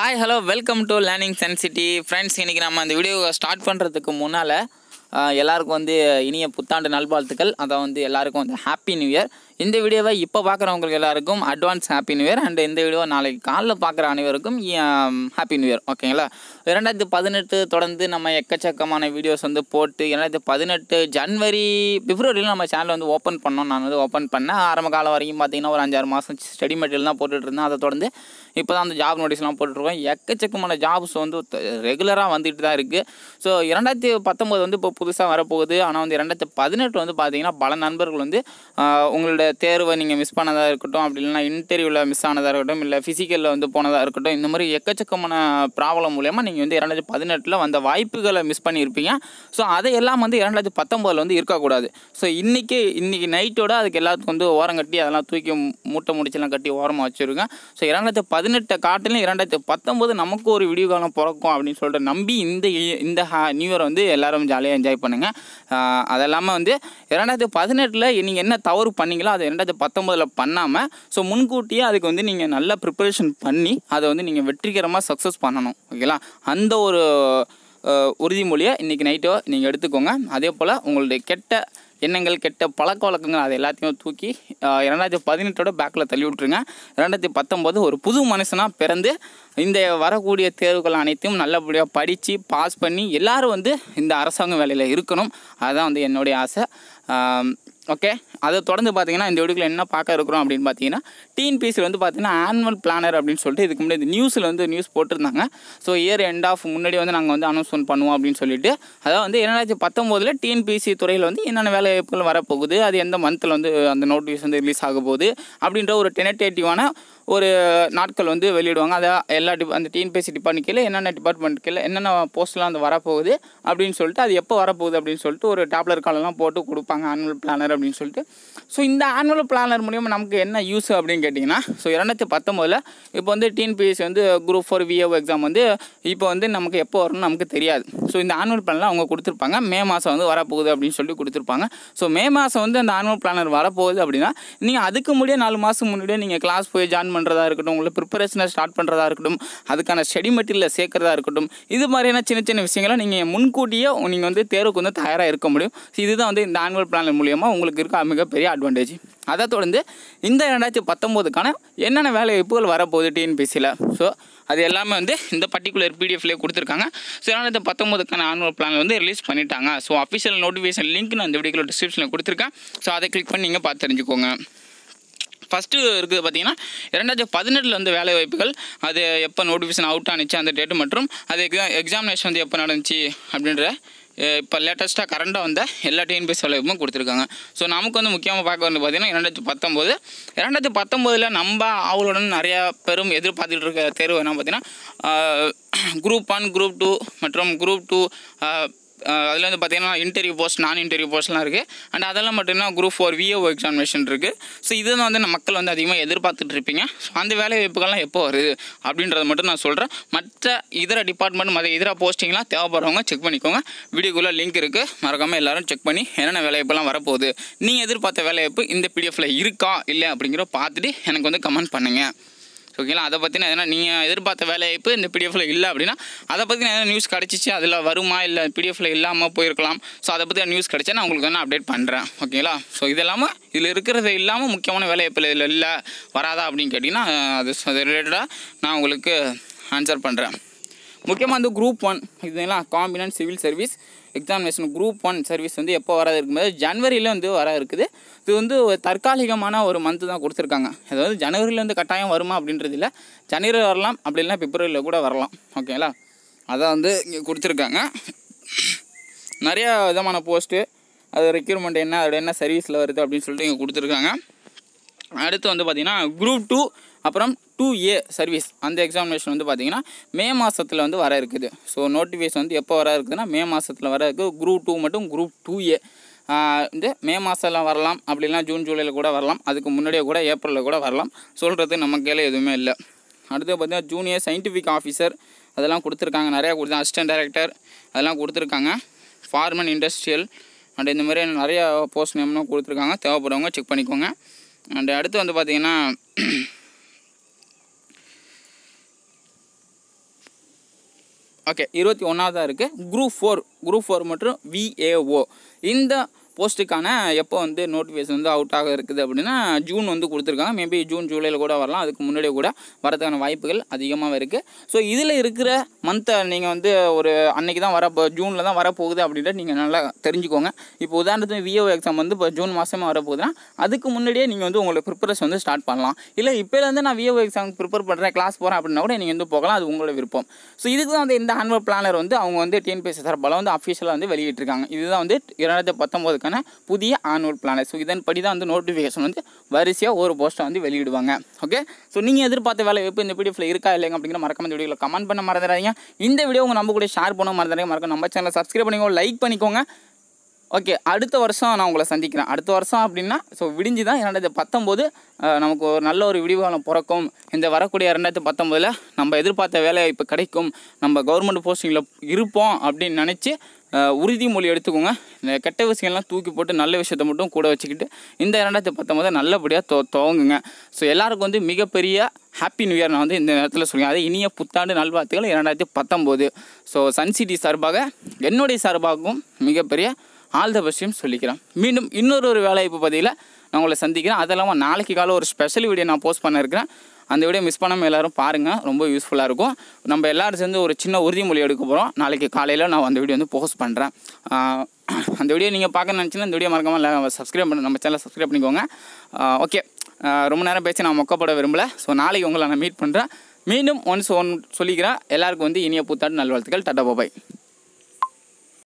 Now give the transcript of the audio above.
hi hello welcome to learning sensity friends இன்றைக்கி நம்ம அந்த வீடியோவை ஸ்டார்ட் பண்ணுறதுக்கு முன்னால் எல்லாருக்கும் வந்து இனிய புத்தாண்டு நல்வாழ்த்துக்கள் அதான் வந்து எல்லாருக்கும் வந்து ஹாப்பி நியூ இயர் இந்த வீடியோவை இப்போ பார்க்குறவங்களுக்கு எல்லாருக்கும் advance happy new year and இந்த வீடியோவை நாளைக்கு காலில் பார்க்குற அனைவருக்கும் ஹாப்பி um, நியூ இயர் ஓகேங்களா இரண்டாயிரத்தி பதினெட்டு தொடர்ந்து நம்ம எக்கச்சக்கமான வீடியோஸ் வந்து போட்டு இரண்டாயிரத்தி பதினெட்டு ஜன்வரி பிப்ரவரியில் நம்ம சேனல் வந்து ஓப்பன் பண்ணோம் நான் வந்து ஓப்பன் பண்ணேன் ஆரம்ப காலம் வரைக்கும் பார்த்தீங்கன்னா ஒரு அஞ்சாறு மாதம் ஸ்டடி மெட்டீரியல் தான் இருந்தேன் அதை தொடர்ந்து இப்போ தான் அந்த ஜாப் நோட்டீஸ்லாம் போட்டுருக்கோம் எக்கச்சக்கமான ஜாப்ஸ் வந்து ரெகுலராக வந்துட்டு தான் இருக்குது ஸோ இரண்டாயிரத்தி பத்தொம்போது வந்து இப்போ புதுசாக வரப்போகுது ஆனால் வந்து இரண்டாயிரத்தி பதினெட்டு வந்து பார்த்தீங்கன்னா பல நண்பர்கள் வந்து உங்களோட தேர்வை நீங்கள் மிஸ் பண்ணதாக இருக்கட்டும் அப்படி இல்லைனா இன்டர்வியூவில் மிஸ் ஆனதாக இருக்கட்டும் இல்லை ஃபிசிக்கலில் வந்து போனதாக இருக்கட்டும் இந்த மாதிரி எக்கச்சக்கமான ப்ராப்ளம் மூலயமா நீங்கள் வந்து இரண்டாயிரத்தி பதினெட்டில் வந்த வாய்ப்புகளை மிஸ் பண்ணியிருப்பீங்க ஸோ அதையெல்லாம் வந்து இரண்டாயிரத்தி பத்தொம்போதில் வந்து இருக்கக்கூடாது ஸோ இன்றைக்கி இன்றைக்கி நைட்டோட அதுக்கு எல்லாத்துக்கும் வந்து ஓரம் கட்டி அதெல்லாம் தூக்கி மூட்டை முடிச்செல்லாம் கட்டி ஓரமாக வச்சுருக்கேன் ஸோ இரண்டாயிரத்தி பதினெட்டை காட்டிலும் இரண்டாயிரத்தி பத்தொம்போது நமக்கு ஒரு விடிவு காலம் பிறக்கும் அப்படின்னு சொல்லிட்டு நம்பி இந்த இந்த நியூ இயர் வந்து எல்லோரும் ஜாலியாக என்ஜாய் பண்ணுங்கள் அதெல்லாமல் வந்து இரண்டாயிரத்தி பதினெட்டில் நீங்கள் என்ன தவறு பண்ணீங்களோ அது ரெண்டாயிரத்தி பத்தொம்போதில் பண்ணாமல் ஸோ முன்கூட்டியே அதுக்கு வந்து நீங்கள் நல்லா ப்ரிப்பரேஷன் பண்ணி அதை வந்து நீங்கள் வெற்றிகரமாக சக்ஸஸ் பண்ணணும் ஓகேங்களா அந்த ஒரு உறுதிமொழியை இன்றைக்கி நைட்டோ நீங்கள் எடுத்துக்கோங்க அதே போல் உங்களுடைய கெட்ட எண்ணங்கள் கெட்ட பழக்க வழக்கங்கள் அது எல்லாத்தையும் தூக்கி இரண்டாயிரத்தி பதினெட்டோட பேக்கில் தள்ளி விட்ருங்க ரெண்டாயிரத்தி பத்தொம்போது ஒரு புது மனுஷனாக பிறந்து இந்த வரக்கூடிய தேர்வுகள் அனைத்தையும் நல்லபடியாக படித்து பாஸ் பண்ணி எல்லோரும் வந்து இந்த அரசாங்க வேலையில் இருக்கணும் அதுதான் வந்து என்னுடைய ஆசை ஓகே அதை தொடர்ந்து பார்த்தீங்கன்னா இந்த வீடியோவில் என்ன பார்க்க இருக்கிறோம் அப்படின்னு பார்த்தீங்கன்னா பீஸில் வந்து பார்த்தீங்கன்னா ஆனுவல் பிளானர் அப்படின்னு சொல்லிட்டு இதுக்கு முன்னாடி நியூஸில் வந்து நியூஸ் போட்டிருந்தாங்க ஸோ இயர் எண்ட் ஆஃப் முன்னாடி வந்து நாங்கள் வந்து அனௌன்ஸ்மெண்ட் பண்ணுவோம் அப்படின்னு சொல்லிட்டு அதாவது வந்து இரண்டாயிரத்தி பத்தொம்போதில் டிஎன்பிசி துறையில் வந்து என்னென்ன வேலை வாய்ப்புகள் வரப்போகுது அது எந்த மந்தில் வந்து அந்த நோட்டிஃபிகேஷன் வந்து ரிலீஸ் ஆக போகுது அப்படின்ற ஒரு டெனடேட்டிவான ஒரு நாட்கள் வந்து வெளியிடுவாங்க அதை எல்லா டிப் அந்த டிஎன்பிஎஸ்சி டிபார்ட்மெண்ட் கீழே என்னென்ன டிபார்ட்மெண்ட் இல்லை என்னென்ன போஸ்ட்லாம் வந்து வரப்போகுது அப்படின்னு சொல்லிட்டு அது எப்போ வரப்போகுது அப்படின்னு சொல்லிட்டு ஒரு டேப்லர் காலெல்லாம் போட்டு கொடுப்பாங்க ஆனுவல் பிளானர் அப்படின்னு சொல்லிட்டு ஸோ இந்த ஆனுவல் பிளானர் மூலியமாக நமக்கு என்ன யூஸ் அப்படின்னு கேட்டிங்கன்னா ஸோ இரண்டாயிரத்தி பத்தொம்போதில் இப்போ வந்து டிஎன்பிஎஸ்சி வந்து குரூப் ஃபோர் விஏஓ எக்ஸாம் வந்து இப்போ வந்து நமக்கு எப்போ வரும்னு நமக்கு தெரியாது ஸோ இந்த ஆனுவல் பிளான்லாம் அவங்க கொடுத்துருப்பாங்க மே மாதம் வந்து வரப்போகுது அப்படின்னு சொல்லி கொடுத்துருப்பாங்க ஸோ மே மாதம் வந்து அந்த ஆனுவல் பிளானர் வரப்போகுது அப்படின்னா நீங்கள் அதுக்கு முன்னாடியே நாலு மாதம் முன்னாடியே நீங்கள் கிளாஸ் போய் ஜாயின் பண்ணுறதா இருக்கட்டும் உங்களை ப்ரிப்பரேஷனை ஸ்டார்ட் பண்ணுறதா இருக்கட்டும் அதுக்கான ஸ்டடி மெட்டீரியலை சேர்க்குறதா இருக்கட்டும் இது மாதிரியான சின்ன சின்ன விஷயங்களை நீங்கள் முன்கூட்டியே நீங்கள் வந்து தேர்வுக்கு வந்து தயாராக இருக்க முடியும் இதுதான் வந்து இந்த ஆனுவல் பிளான் மூலியமாக உங்களுக்கு இருக்க மிகப்பெரிய அட்வான்டேஜ் அதை தொடர்ந்து இந்த ரெண்டாயிரத்தி பத்தொம்போதுக்கான என்னென்ன வேலை வாய்ப்புகள் வரப்போகுது டிஎன்பிசியில் ஸோ அது எல்லாமே வந்து இந்த பர்டிகுலர் பிடிஎஃப்லேயே கொடுத்துருக்காங்க ஸோ ரெண்டாயிரத்தி பத்தொம்போதுக்கான ஆனுவல் பிளான் வந்து ரிலீஸ் பண்ணிட்டாங்க ஸோ அஃபிஷியல் நோட்டிஃபிகேஷன் லிங்க் நான் இந்த வீடியோ டிஸ்கிரிப்ஷனில் கொடுத்துருக்கேன் ஸோ அதை கிளிக் பண்ணி நீங்கள் பார்த்து தெரிஞ்சுக்கோங்க ஃபஸ்ட்டு இருக்குது பார்த்தீங்கன்னா இரண்டாயிரத்தி பதினெட்டில் வந்து வேலை வாய்ப்புகள் அது எப்போ நோட்டிஃபிகேஷன் அவுட் ஆனிச்சு அந்த டேட்டு மற்றும் அது எக்ஸாம் எக்ஸாமினேஷன் வந்து எப்போ நடந்துச்சு அப்படின்ற இப்போ லேட்டஸ்ட்டாக கரண்டாக வந்த எல்லா டிஎன்பிஎஸ் வேலைவாய்ப்பும் கொடுத்துருக்காங்க ஸோ நமக்கு வந்து முக்கியமாக பார்க்க வந்து பார்த்திங்கன்னா இரண்டாயிரத்தி பத்தொம்போது இரண்டாயிரத்தி பத்தொம்போதில் நம்ம ஆவலுடன் நிறையா பெரும் எதிர்பார்த்துட்டு இருக்க தேர்வு என்ன பார்த்தீங்கன்னா குரூப் ஒன் குரூப் டூ மற்றும் குரூப் டூ அதில் வந்து பார்த்திங்கன்னா இன்டர்வியூ போஸ்ட் நான் இன்டர்வியூ போஸ்ட்லாம் இருக்குது அண்ட் அதெல்லாம் மட்டும்தான் குரூப் ஃபோர் விஓ எக்ஸாமினேஷன் இருக்குது ஸோ இதை வந்து மக்கள் வந்து அதிகமாக எதிர்பார்த்துட்ருப்பீங்க ஸோ அந்த வேலை வாய்ப்புகள்லாம் எப்போ வருது அப்படின்றத மட்டும் நான் சொல்கிறேன் மற்ற இதர டிபார்ட்மெண்ட் மற்ற இதர போஸ்டிங்லாம் தேவைப்படுறவங்க செக் பண்ணிக்கோங்க வீடியோக்குள்ளே லிங்க் இருக்குது மறக்காமல் எல்லோரும் செக் பண்ணி என்னென்ன வேலைவாய்ப்புலாம் வரப்போகுது நீங்கள் எதிர்பார்த்த வேலைவாய்ப்பு இந்த பிடிஎஃப்பில் இருக்கா இல்லை அப்படிங்கிற பார்த்துட்டு எனக்கு வந்து கமெண்ட் பண்ணுங்கள் ஓகேங்களா அதை பற்றின எதனா நீங்கள் எதிர்பார்த்த வேலைவாய்ப்பு இந்த பிடிஎஃப்ல இல்லை அப்படின்னா அதை பற்றின எதனா நியூஸ் கிடச்சிச்சு அதில் வருமா இல்லை பிடிஎஃப்ல இல்லாமல் போயிருக்கலாம் ஸோ அதை பற்றி நியூஸ் கிடச்சா நான் உங்களுக்கு வந்து அப்டேட் பண்ணுறேன் ஓகேங்களா ஸோ இது இல்லாமல் இதில் இருக்கிறது இல்லாமல் முக்கியமான வேலைவாய்ப்பில் இதில் இல்லை வராதா அப்படின்னு கேட்டிங்கன்னா அது ரிலேட்டடாக நான் உங்களுக்கு ஆன்சர் பண்ணுறேன் முக்கியமாக வந்து குரூப் ஒன் இதுலாம் combined civil service examination group one service வந்து எப்போ வராது இருக்கும்போது ஜனவரியில் வந்து வர இருக்குது இது வந்து தற்காலிகமான ஒரு மந்த்து தான் கொடுத்துருக்காங்க அதாவது ஜனவரியில் வந்து கட்டாயம் வருமா அப்படின்றது இல்லை ஜனவரி வரலாம் அப்படி இல்லைனா பிப்ரவரியில் கூட வரலாம் ஓகேங்களா அதான் வந்து இங்கே கொடுத்துருக்காங்க நிறையா விதமான போஸ்ட்டு அது ரெக்யூர்மெண்ட் என்ன அதோட என்ன சர்வீஸில் வருது அப்படின்னு சொல்லிட்டு இங்கே கொடுத்துருக்காங்க அடுத்து வந்து பார்த்திங்கன்னா குரூப் டூ அப்புறம் டூ ஏ சர்வீஸ் அந்த எக்ஸாமினேஷன் வந்து பார்த்திங்கன்னா மே மாதத்தில் வந்து வர இருக்குது ஸோ நோட்டிஃபிகேஷன் வந்து எப்போ வர இருக்குதுன்னா மே மாதத்தில் வர இருக்குது குரூப் டூ மட்டும் குரூப் டூ ஏ வந்து மே மாதம்லாம் வரலாம் அப்படிலாம் ஜூன் ஜூலையில் கூட வரலாம் அதுக்கு முன்னாடியே கூட ஏப்ரலில் கூட வரலாம் சொல்கிறது நம்ம கையில் எதுவுமே இல்லை அடுத்து பார்த்திங்கன்னா ஜூனியர் சயின்டிஃபிக் ஆஃபீஸர் அதெல்லாம் கொடுத்துருக்காங்க நிறையா கொடுத்து அசிஸ்டன்ட் டைரக்டர் அதெல்லாம் கொடுத்துருக்காங்க ஃபார்மன் இண்டஸ்ட்ரியல் அண்ட் இந்த மாதிரி நிறையா போஸ்ட் நேம்லாம் கொடுத்துருக்காங்க தேவைப்படுறவங்க செக் பண்ணிக்கோங்க அண்ட் அடுத்து வந்து பார்த்திங்கன்னா ஓகே இருபத்தி ஒன்றாவதாக இருக்குது குரூப் ஃபோர் குரூப் ஃபோர் மற்றும் விஏஓ இந்த போஸ்ட்டுக்கான எப்போ வந்து நோட்டிஃபிகேஷன் வந்து அவுட் ஆக இருக்குது அப்படின்னா ஜூன் வந்து கொடுத்துருக்காங்க மேபி ஜூன் ஜூலையில் கூட வரலாம் அதுக்கு முன்னாடியே கூட வரதுக்கான வாய்ப்புகள் அதிகமாக இருக்குது ஸோ இதில் இருக்கிற மந்த்தை நீங்கள் வந்து ஒரு அன்னைக்கு தான் வரப்போ ஜூனில் தான் வரப்போகுது அப்படின்ட்டு நீங்கள் நல்லா தெரிஞ்சுக்கோங்க இப்போ உதாரணத்துக்கு விஓ எக்ஸாம் வந்து இப்போ ஜூன் மாதமே வரப்போகுதுன்னா அதுக்கு முன்னாடியே நீங்கள் வந்து உங்களுக்கு ப்ரிப்பரேஷன் வந்து ஸ்டார்ட் பண்ணலாம் இல்லை இப்போலேருந்து நான் விஓ எக்ஸாம் ப்ரிப்பேர் பண்ணுறேன் கிளாஸ் போகிறேன் அப்படின்னா கூட நீங்கள் வந்து போகலாம் அது உங்களோட விருப்பம் ஸோ இதுக்கு தான் வந்து இந்த ஆனுவல் பிளானர் வந்து அவங்க வந்து டிஎன்பிஎஸ்சி தரப்பால் வந்து அஃபீஷியலாக வந்து வெளியிட்டிருக்காங்க இதுதான் வந்து இரண்டாயிரத்தி பத்தொம்போதுக்கு போஸ்ட்டுக்கான புதிய ஆனுவல் பிளானை ஸோ இதன்படி தான் வந்து நோட்டிஃபிகேஷன் வந்து வரிசையாக ஒரு போஸ்ட்டை வந்து வெளியிடுவாங்க ஓகே ஸோ நீங்கள் எதிர்பார்த்த வேலை வாய்ப்பு இந்த பிடிஎஃப்ல இருக்கா இல்லைங்க அப்படிங்கிற மறக்காம இந்த வீடியோவில் கமெண்ட் பண்ண மறந்துடாதீங்க இந்த வீடியோ உங்கள் நம்ம கூட ஷேர் பண்ண மறந்துடாங்க மறக்க நம்ம சேனலை சப்ஸ்கிரைப் பண்ணிக்கோங்க லைக் பண்ணிக்கோங்க ஓகே அடுத்த வருஷம் நான் உங்களை சந்திக்கிறேன் அடுத்த வருஷம் அப்படின்னா ஸோ விடிஞ்சு தான் இரண்டாயிரத்தி பத்தொம்போது நமக்கு ஒரு நல்ல ஒரு விடிவுகாலம் பிறக்கும் இந்த வரக்கூடிய இரண்டாயிரத்தி பத்தொம்போதில் நம்ம எதிர்பார்த்த வேலை இப்போ கிடைக்கும் நம்ம கவர்மெண்ட் போஸ்டிங்கில் இருப்போம் அப்படின்னு நினச்சி உறுதிமொழி எடுத்துக்கோங்க இந்த கெட்ட விஷயங்கள்லாம் தூக்கி போட்டு நல்ல விஷயத்த மட்டும் கூட வச்சுக்கிட்டு இந்த இரண்டாயிரத்தி பத்தொம்போது நல்லபடியாக தோ துவங்குங்க ஸோ எல்லாருக்கும் வந்து மிகப்பெரிய ஹாப்பி நியூ இயர் நான் வந்து இந்த நேரத்தில் சொல்லுவேன் அதே இனிய புத்தாண்டு நல்வாழ்த்துகள் இரண்டாயிரத்தி பத்தொம்போது ஸோ சன் சிட்டி சார்பாக என்னுடைய சார்பாகவும் மிகப்பெரிய ஆல் த சொல்லிக்கிறேன் மீண்டும் இன்னொரு ஒரு வேலைவாய்ப்பு பதிவில் நான் உங்களை சந்திக்கிறேன் அது இல்லாமல் நாளைக்கு காலம் ஒரு ஸ்பெஷல் வீடியோ நான் போஸ்ட் பண்ணியிருக்கிறேன் அந்த வீடியோ மிஸ் பண்ணாமல் எல்லோரும் பாருங்கள் ரொம்ப யூஸ்ஃபுல்லாக இருக்கும் நம்ம எல்லோரும் சேர்ந்து ஒரு சின்ன உறுதிமொழி எடுக்க போகிறோம் நாளைக்கு காலையில் நான் அந்த வீடியோ வந்து போஸ்ட் பண்ணுறேன் அந்த வீடியோ நீங்கள் பார்க்க நினச்சிங்கன்னா இந்த வீடியோ மறக்காமல் சப்ஸ்கிரைப் பண்ண நம்ம சேனலை சப்ஸ்கிரைப் பண்ணிக்கோங்க ஓகே ரொம்ப நேரம் பேசி நான் மொக்கப்பட விரும்பலை ஸோ நாளைக்கு உங்களை நான் மீட் பண்ணுறேன் மீண்டும் ஒன்ஸ் ஒன் சொல்லிக்கிறேன் எல்லாருக்கும் வந்து இனிய புத்தாண்டு நல்வாழ்த்துக்கள் டட்டா பாபாய்